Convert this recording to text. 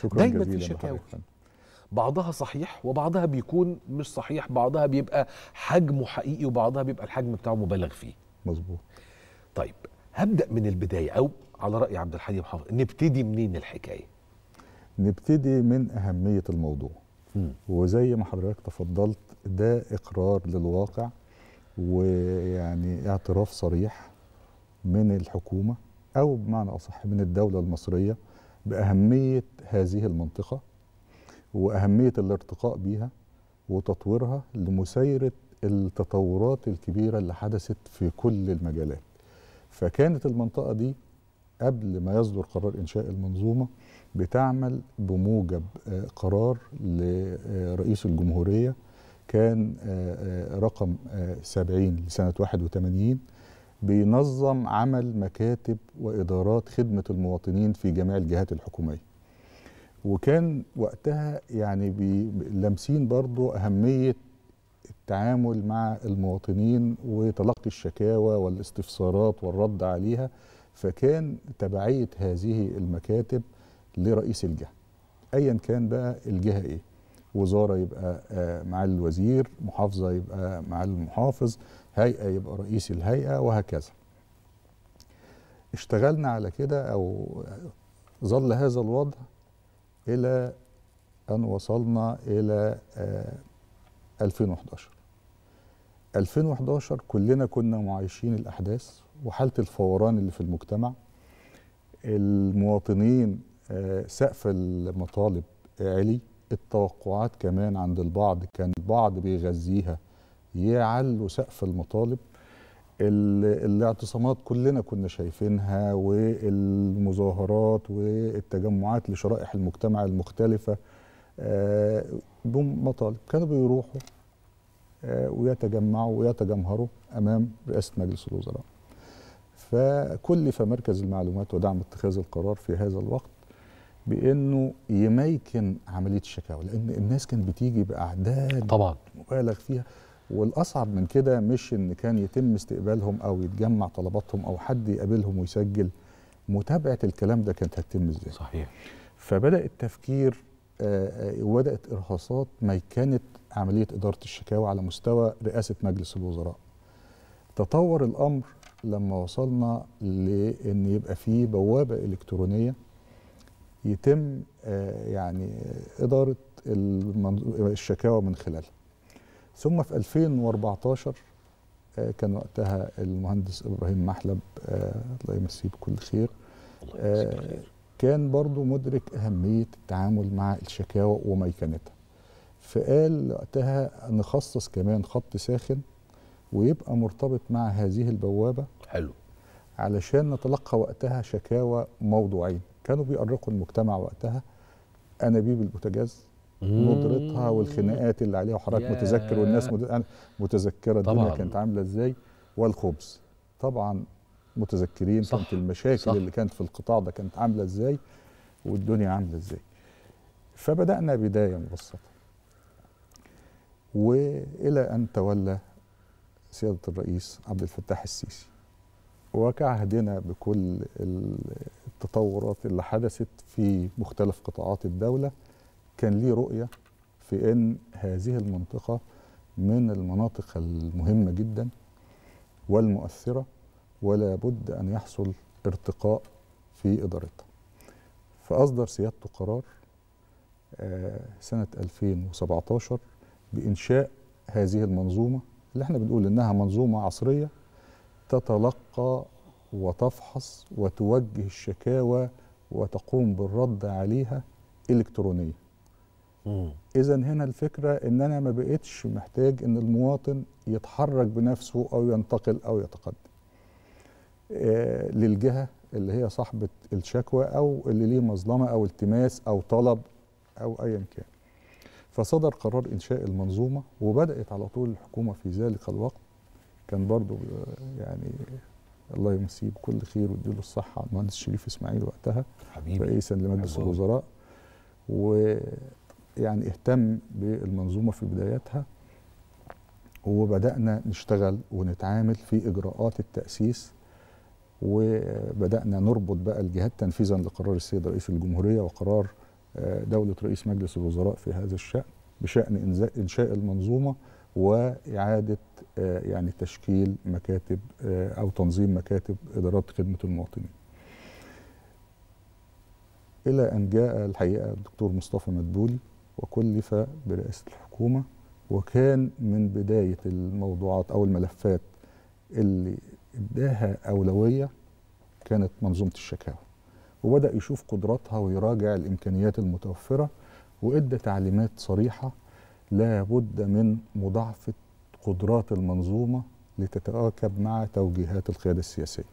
شكرا دايما في شكاوي بعضها صحيح وبعضها بيكون مش صحيح بعضها بيبقى حجمه حقيقي وبعضها بيبقى الحجم بتاعه مبالغ فيه مظبوط طيب هبدا من البدايه او على راي عبد الحليم حافظ نبتدي منين الحكايه نبتدي من اهميه الموضوع م. وزي ما حضرتك تفضلت ده اقرار للواقع ويعني اعتراف صريح من الحكومه او بمعنى اصح من الدوله المصريه باهميه هذه المنطقه واهميه الارتقاء بيها وتطويرها لمسايره التطورات الكبيره اللي حدثت في كل المجالات. فكانت المنطقه دي قبل ما يصدر قرار انشاء المنظومه بتعمل بموجب آه، قرار لرئيس الجمهوريه كان آه، آه، رقم 70 لسنه 81 بينظم عمل مكاتب وإدارات خدمة المواطنين في جميع الجهات الحكومية وكان وقتها يعني لامسين برضو أهمية التعامل مع المواطنين وتلقي الشكاوى والاستفسارات والرد عليها فكان تبعية هذه المكاتب لرئيس الجهة أيا كان بقى الجهة إيه وزارة يبقى آه، مع الوزير محافظة يبقى مع المحافظ هيئة يبقى رئيس الهيئة وهكذا اشتغلنا على كده أو ظل هذا الوضع إلى أن وصلنا إلى 2011 آه، 2011 كلنا كنا معايشين الأحداث وحالة الفوران اللي في المجتمع المواطنين آه، سقف المطالب عالي التوقعات كمان عند البعض كان البعض بيغذيها يعلوا سقف المطالب الاعتصامات كلنا كنا شايفينها والمظاهرات والتجمعات لشرائح المجتمع المختلفة آه، بمطالب كانوا بيروحوا آه، ويتجمعوا ويتجمهروا أمام رئاسة مجلس الوزراء فكلف مركز المعلومات ودعم اتخاذ القرار في هذا الوقت بانه يميكن عمليه الشكاوى لان الناس كانت بتيجي باعداد طبعا مبالغ فيها والاصعب من كده مش ان كان يتم استقبالهم او يتجمع طلباتهم او حد يقابلهم ويسجل متابعه الكلام ده كانت هتتم ازاي صحيح فبدا التفكير آه، آه، وبدات ارهاصات ما كانت عمليه اداره الشكاوى على مستوى رئاسه مجلس الوزراء تطور الامر لما وصلنا لان يبقى في بوابه الكترونيه يتم آه، يعني اداره الشكاوى من خلالها ثم في 2014 آه، كان وقتها المهندس ابراهيم محلب آه، الله يمسيه بكل خير آه، كان برضو مدرك اهميه التعامل مع الشكاوى وميكنتها فقال وقتها نخصص كمان خط ساخن ويبقى مرتبط مع هذه البوابه حلو علشان نتلقى وقتها شكاوى موضوعين كانوا بيأرقوا المجتمع وقتها انابيب البوتاجاز ندرتها والخناقات اللي عليها وحضرتك متذكر والناس متذكره الدنيا كانت عامله ازاي والخبز طبعا متذكرين صح كانت المشاكل صح اللي كانت في القطاع ده كانت عامله ازاي والدنيا عامله ازاي فبدانا بدايه مبسطه والى ان تولى سياده الرئيس عبد الفتاح السيسي وكعهدنا بكل التطورات اللي حدثت في مختلف قطاعات الدوله كان ليه رؤيه في ان هذه المنطقه من المناطق المهمه جدا والمؤثره ولا بد ان يحصل ارتقاء في ادارتها فاصدر سيادته قرار آه، سنه 2017 بانشاء هذه المنظومه اللي احنا بنقول انها منظومه عصريه تتلقى وتفحص وتوجه الشكاوى وتقوم بالرد عليها الكترونيا اذا هنا الفكره ان انا ما بقتش محتاج ان المواطن يتحرك بنفسه او ينتقل او يتقدم آه للجهه اللي هي صاحبه الشكوى او اللي ليه مظلمه او التماس او طلب او ايا كان فصدر قرار انشاء المنظومه وبدات على طول الحكومه في ذلك الوقت كان برضو آه، يعني الله يمسيه بكل خير ويديله الصحه المهندس شريف اسماعيل وقتها حبيبي رئيسا لمجلس الوزراء و يعني اهتم بالمنظومة في بداياتها وبدأنا نشتغل ونتعامل في إجراءات التأسيس وبدأنا نربط بقى الجهات تنفيذا لقرار السيد رئيس الجمهورية وقرار آه، دولة رئيس مجلس الوزراء في هذا الشأن بشأن إنشاء المنظومة وإعادة آه، يعني تشكيل مكاتب آه، أو تنظيم مكاتب إدارات خدمة المواطنين إلى أن جاء الحقيقة الدكتور مصطفى مدبولي وكلف برئاسة الحكومة وكان من بداية الموضوعات أو الملفات اللي اداها أولوية كانت منظومة الشكاوى وبدأ يشوف قدراتها ويراجع الإمكانيات المتوفرة وإدى تعليمات صريحة لا بد من مضاعفة قدرات المنظومة لتتواكب مع توجيهات القيادة السياسية